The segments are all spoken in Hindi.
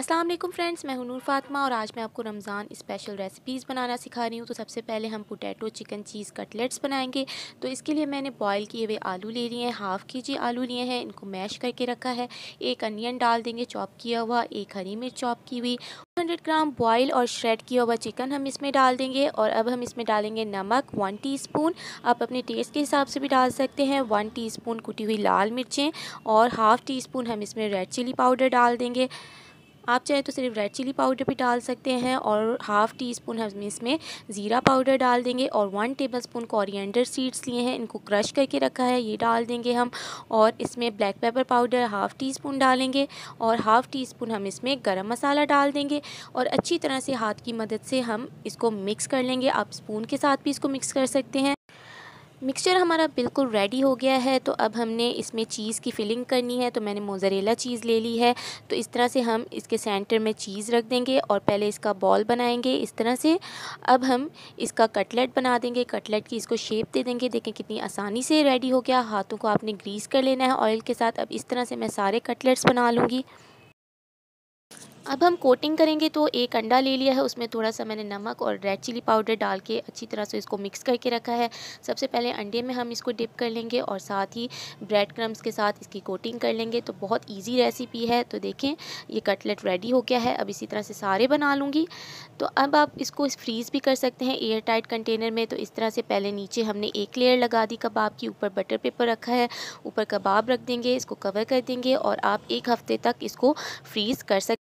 अस्सलाम वालेकुम फ्रेंड्स मैं हूं फातिमा और आज मैं आपको रमज़ान स्पेशल रेसिपीज़ बनाना सिखा रही हूं तो सबसे पहले हम पोटैटो चिकन चीज़ कटलेट्स बनाएंगे तो इसके लिए मैंने बॉईल किए हुए आलू ले लिए हैं हाफ़ के जी आलू लिए हैं इनको मैश करके रखा है एक अनियन डाल देंगे चॉप किया हुआ एक हरी मिर्च चॉप की हुई 100 ग्राम बॉयल और श्रेड किया हुआ चिकन हम इसमें डाल देंगे और अब हम इसमें डालेंगे नमक वन टीस्पून आप अपने टेस्ट के हिसाब से भी डाल सकते हैं वन टीस्पून कुटी हुई लाल मिर्चें और हाफ़ टी स्पून हम इसमें रेड चिली पाउडर डाल देंगे आप चाहे तो सिर्फ रेड चिली पाउडर भी डाल सकते हैं और हाफ़ टी स्पून हम इसमें ज़ीरा पाउडर डाल देंगे और one tablespoon coriander seeds लिए हैं इनको क्रश करके रखा है ये डाल देंगे हम और इसमें black pepper powder half teaspoon डालेंगे और हाफ़ टी स्पून हम इसमें गर्म मसाला डाल देंगे और अच्छी तरह से हाथ की मदद से हम इसको मिक्स कर लेंगे आप स्पून के साथ भी इसको मिक्स कर सकते हैं मिक्सचर हमारा बिल्कुल रेडी हो गया है तो अब हमने इसमें चीज़ की फिलिंग करनी है तो मैंने मोज़रेला चीज़ ले ली है तो इस तरह से हम इसके सेंटर में चीज़ रख देंगे और पहले इसका बॉल बनाएंगे इस तरह से अब हम इसका कटलेट बना देंगे कटलेट की इसको शेप दे देंगे देखें कितनी आसानी से रेडी हो गया हाथों को आपने ग्रीस कर लेना है ऑयल के साथ अब इस तरह से मैं सारे कटलेट्स बना लूँगी अब हम कोटिंग करेंगे तो एक अंडा ले लिया है उसमें थोड़ा सा मैंने नमक और रेड चिली पाउडर डाल के अच्छी तरह से इसको मिक्स करके रखा है सबसे पहले अंडे में हम इसको डिप कर लेंगे और साथ ही ब्रेड क्रम्स के साथ इसकी कोटिंग कर लेंगे तो बहुत इजी रेसिपी है तो देखें ये कटलेट रेडी हो गया है अब इसी तरह से सारे बना लूँगी तो अब आप इसको फ्रीज़ भी कर सकते हैं एयर टाइट कंटेनर में तो इस तरह से पहले नीचे हमने एक लेयर लगा दी कबाब की ऊपर बटर पेपर रखा है ऊपर कबाब रख देंगे इसको कवर कर देंगे और आप एक हफ़्ते तक इसको फ्रीज़ कर सकते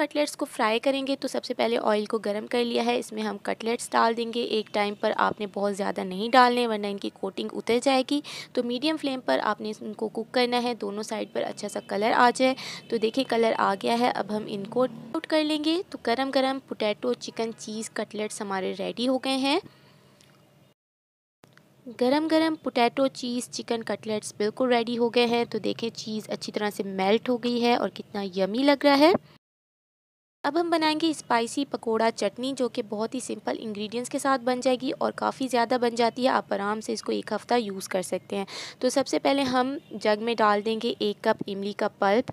कटलेट्स को फ्राई करेंगे तो सबसे पहले ऑयल को गर्म कर लिया है इसमें हम कटलेट्स डाल देंगे एक टाइम पर आपने बहुत ज़्यादा नहीं डालने वरना इनकी कोटिंग उतर जाएगी तो मीडियम फ्लेम पर आपने इनको कुक करना है दोनों साइड पर अच्छा सा कलर आ जाए तो देखिए कलर आ गया है अब हम इनको आउट कर लेंगे तो गर्म गर्म पोटैटो चिकन चीज़ कटलेट्स हमारे रेडी हो गए हैं गरम गरम पोटैटो चीज़ चिकन कटलेट्स बिल्कुल रेडी हो गए हैं तो देखें चीज़ अच्छी तरह से मेल्ट हो गई है और कितना यमी लग रहा है अब हम बनाएंगे स्पाइसी पकोड़ा चटनी जो कि बहुत ही सिंपल इंग्रेडिएंट्स के साथ बन जाएगी और काफ़ी ज़्यादा बन जाती है आप आराम से इसको एक हफ़्ता यूज़ कर सकते हैं तो सबसे पहले हम जग में डाल देंगे एक कप इमली का पल्प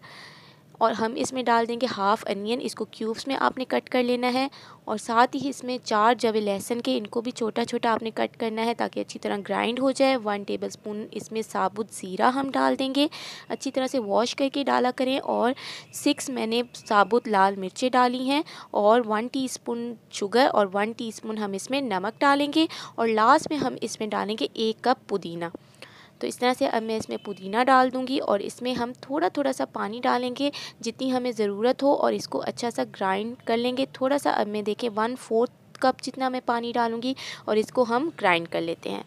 और हम इसमें डाल देंगे हाफ़ अनियन इसको क्यूब्स में आपने कट कर लेना है और साथ ही इसमें चार जवे लहसन के इनको भी छोटा छोटा आपने कट करना है ताकि अच्छी तरह ग्राइंड हो जाए वन टेबल स्पून इसमें साबुत ज़ीरा हम डाल देंगे अच्छी तरह से वॉश करके डाला करें और सिक्स मैंने साबुत लाल मिर्चें डाली हैं और वन टी शुगर और वन टी हम इसमें नमक डालेंगे और लास्ट में हम इसमें डालेंगे एक कप पुदीना तो इस तरह से अब मैं इसमें पुदीना डाल दूँगी और इसमें हम थोड़ा थोड़ा सा पानी डालेंगे जितनी हमें ज़रूरत हो और इसको अच्छा सा ग्राइंड कर लेंगे थोड़ा सा अब मैं देखें वन फोर्थ कप जितना मैं पानी डालूँगी और इसको हम ग्राइंड कर लेते हैं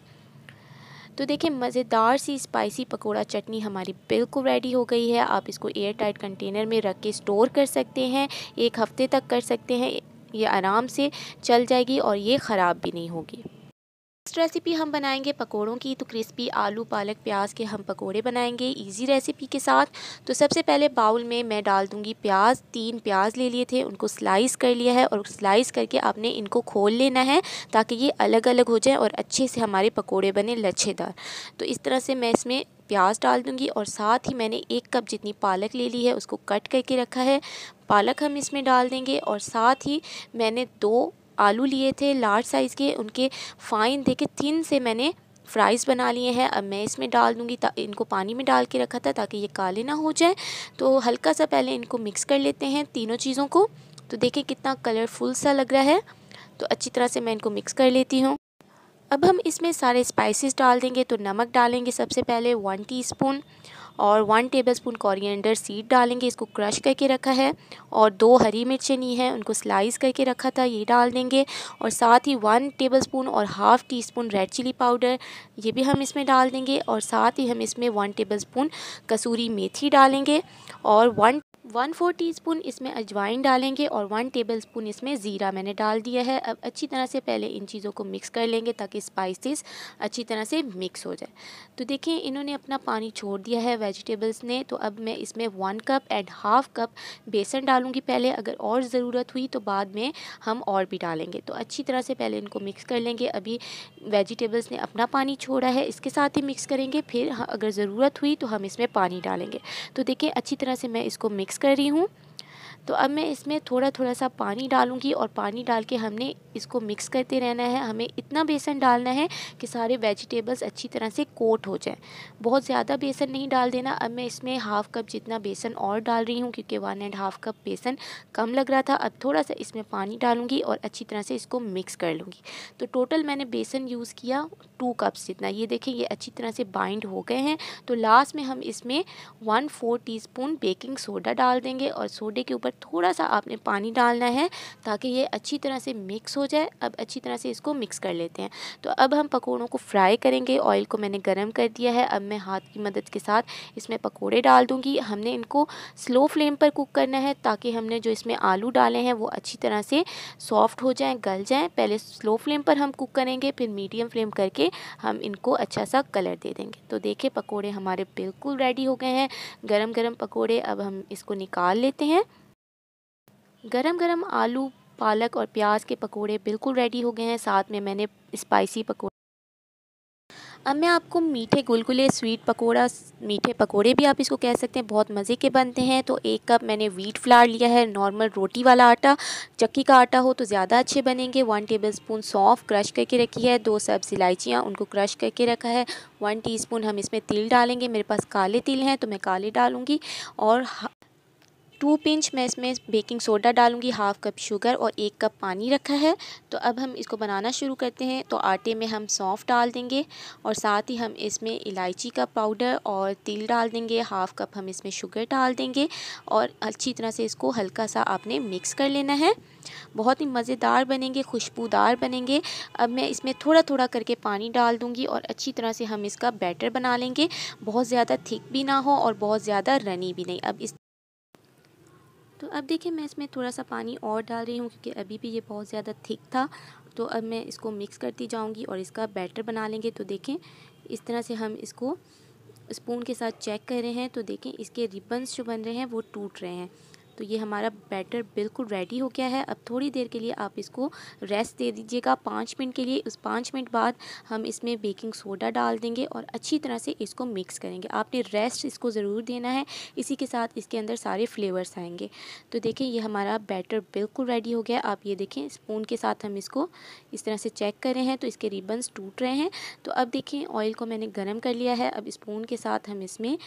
तो देखिए मज़ेदार सी स्पाइसी पकोड़ा चटनी हमारी बिल्कुल रेडी हो गई है आप इसको एयर टाइट कंटेनर में रख के स्टोर कर सकते हैं एक हफ़्ते तक कर सकते हैं ये आराम से चल जाएगी और ये ख़राब भी नहीं होगी नेक्स्ट रेसिपी हम बनाएंगे पकोड़ों की तो क्रिस्पी आलू पालक प्याज के हम पकोड़े बनाएंगे इजी रेसिपी के साथ तो सबसे पहले बाउल में मैं डाल दूंगी प्याज तीन प्याज ले लिए थे उनको स्लाइस कर लिया है और स्लाइस करके आपने इनको खोल लेना है ताकि ये अलग अलग हो जाए और अच्छे से हमारे पकौड़े बने लच्छेदार तो इस तरह से मैं इसमें प्याज डाल दूंगी और साथ ही मैंने एक कप जितनी पालक ले ली है उसको कट करके रखा है पालक हम इसमें डाल देंगे और साथ ही मैंने दो आलू लिए थे लार्ज साइज़ के उनके फ़ाइन देखे तीन से मैंने फ्राइज़ बना लिए हैं अब मैं इसमें डाल दूँगी इनको पानी में डाल के रखा था ताकि ये काले ना हो जाए तो हल्का सा पहले इनको मिक्स कर लेते हैं तीनों चीज़ों को तो देखें कितना कलरफुल सा लग रहा है तो अच्छी तरह से मैं इनको मिक्स कर लेती हूँ अब हम इसमें सारे स्पाइसेस डाल देंगे तो नमक डालेंगे सबसे पहले वन टीस्पून और one tablespoon coriander seed डालेंगे इसको क्रश करके रखा है और दो हरी मिर्चें नहीं है उनको स्लाइस करके रखा था ये डाल देंगे और साथ ही वन टेबल स्पून और half teaspoon red chilli powder ये भी हम इसमें डाल देंगे और साथ ही हम इसमें वन टेबल स्पून कसूरी मेथी डालेंगे और वन वन फोर टीस्पून इसमें अजवाइन डालेंगे और वन टेबलस्पून इसमें ज़ीरा मैंने डाल दिया है अब अच्छी तरह से पहले इन चीज़ों को मिक्स कर लेंगे ताकि स्पाइसेस अच्छी तरह से मिक्स हो जाए तो देखिए इन्होंने अपना पानी छोड़ दिया है वेजिटेबल्स ने तो अब मैं इसमें one cup and half cup बेसन डालूँगी पहले अगर और ज़रूरत हुई तो बाद में हम और भी डालेंगे तो अच्छी तरह से पहले इनको मिक्स कर लेंगे अभी वेजिटेबल्स ने अपना पानी छोड़ा है इसके साथ ही मिक्स करेंगे फिर अगर ज़रूरत हुई तो हम इसमें पानी डालेंगे तो देखिए अच्छी तरह से मैं इसको मिक्स कर रही हूँ तो अब मैं इसमें थोड़ा थोड़ा सा पानी डालूँगी और पानी डाल के हमने इसको मिक्स करते रहना है हमें इतना बेसन डालना है कि सारे वेजिटेबल्स अच्छी तरह से कोट हो जाए बहुत ज़्यादा बेसन नहीं डाल देना अब मैं इसमें हाफ़ कप जितना बेसन और डाल रही हूँ क्योंकि वन एंड हाफ़ कप बेसन कम लग रहा था अब थोड़ा सा इसमें पानी डालूंगी और अच्छी तरह से इसको मिक्स कर लूँगी तो टोटल मैंने बेसन यूज़ किया टू कप्स जितना ये देखें ये अच्छी तरह से बाइंड हो गए हैं तो लास्ट में हम इसमें one fourth T baking soda डाल देंगे और सोडे के ऊपर पर थोड़ा सा आपने पानी डालना है ताकि ये अच्छी तरह से मिक्स हो जाए अब अच्छी तरह से इसको मिक्स कर लेते हैं तो अब हम पकौड़ों को फ्राई करेंगे ऑयल को मैंने गर्म कर दिया है अब मैं हाथ की मदद के साथ इसमें पकौड़े डाल दूँगी हमने इनको स्लो फ्लेम पर कुक करना है ताकि हमने जो इसमें आलू डाले हैं वो अच्छी तरह से सॉफ्ट हो जाएँ गल जाएँ पहले स्लो फ्लेम पर हम कुक करेंगे फिर मीडियम फ्लेम करके हम इनको अच्छा सा कलर दे देंगे तो देखिए पकोड़े हमारे बिल्कुल रेडी हो गए हैं गरम गरम पकोड़े अब हम इसको निकाल लेते हैं गरम गरम आलू पालक और प्याज के पकोड़े बिल्कुल रेडी हो गए हैं साथ में मैंने स्पाइसी पकोड़े अब मैं आपको मीठे गुलगुले स्वीट पकोड़ा मीठे पकोड़े भी आप इसको कह सकते हैं बहुत मज़े के बनते हैं तो एक कप मैंने व्हीट फ्लावर लिया है नॉर्मल रोटी वाला आटा चक्की का आटा हो तो ज़्यादा अच्छे बनेंगे वन टेबल स्पून सौंफ क्रश करके रखी है दो सब्ज़ इलायचियाँ उनको क्रश करके रखा है वन टी हम इसमें तिल डालेंगे मेरे पास काले तिल हैं तो मैं काले डालूँगी और टू पिंच मैं इसमें बेकिंग सोडा डालूंगी हाफ़ कप शुगर और एक कप पानी रखा है तो अब हम इसको बनाना शुरू करते हैं तो आटे में हम सौंफ डाल देंगे और साथ ही हम इसमें इलायची का पाउडर और तिल डाल देंगे हाफ़ कप हम इसमें शुगर डाल देंगे और अच्छी तरह से इसको हल्का सा आपने मिक्स कर लेना है बहुत ही मज़ेदार बनेंगे खुशबूदार बनेंगे अब मैं इसमें थोड़ा थोड़ा करके पानी डाल दूँगी और अच्छी तरह से हम इसका बैटर बना लेंगे बहुत ज़्यादा थिक भी ना हो और बहुत ज़्यादा रनी भी नहीं अब इस तो अब देखिए मैं इसमें थोड़ा सा पानी और डाल रही हूँ क्योंकि अभी भी ये बहुत ज़्यादा थिक था तो अब मैं इसको मिक्स करती जाऊँगी और इसका बैटर बना लेंगे तो देखें इस तरह से हम इसको स्पून के साथ चेक कर रहे हैं तो देखें इसके रिबन्स जो बन रहे हैं वो टूट रहे हैं तो ये हमारा बैटर बिल्कुल रेडी हो गया है अब थोड़ी देर के लिए आप इसको रेस्ट दे दीजिएगा पाँच मिनट के लिए उस पाँच मिनट बाद हम इसमें बेकिंग सोडा डाल देंगे और अच्छी तरह से इसको मिक्स करेंगे आपने रेस्ट इसको ज़रूर देना है इसी के साथ इसके अंदर सारे फ्लेवर्स आएंगे तो देखें ये हमारा बैटर बिल्कुल रेडी हो गया आप ये देखें स्पून के साथ हम इसको इस तरह से चेक कर रहे हैं तो इसके रिबन्स टूट रहे हैं तो अब देखें ऑयल को मैंने गर्म कर लिया है अब स्पून के साथ हम इसमें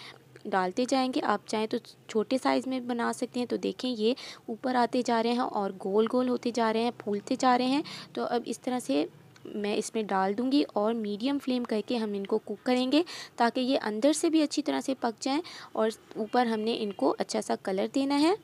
डालते जाएंगे आप चाहें तो छोटे साइज़ में बना सकते हैं तो देखें ये ऊपर आते जा रहे हैं और गोल गोल होते जा रहे हैं फूलते जा रहे हैं तो अब इस तरह से मैं इसमें डाल दूंगी और मीडियम फ्लेम करके हम इनको कुक करेंगे ताकि ये अंदर से भी अच्छी तरह से पक जाएं और ऊपर हमने इनको अच्छा सा कलर देना है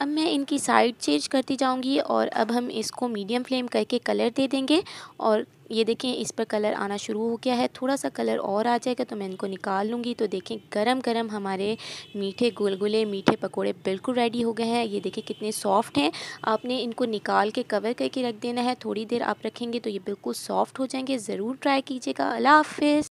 अब मैं इनकी साइड चेंज करती जाऊंगी और अब हम इसको मीडियम फ्लेम करके कलर दे देंगे और ये देखें इस पर कलर आना शुरू हो गया है थोड़ा सा कलर और आ जाएगा तो मैं इनको निकाल लूँगी तो देखें गरम गरम हमारे मीठे गुलगुले मीठे पकोड़े बिल्कुल रेडी हो गए हैं ये देखें कितने सॉफ्ट हैं आपने इनको निकाल के कवर करके रख देना है थोड़ी देर आप रखेंगे तो ये बिल्कुल सॉफ्ट हो जाएंगे ज़रूर ट्राई कीजिएगा अला हाफ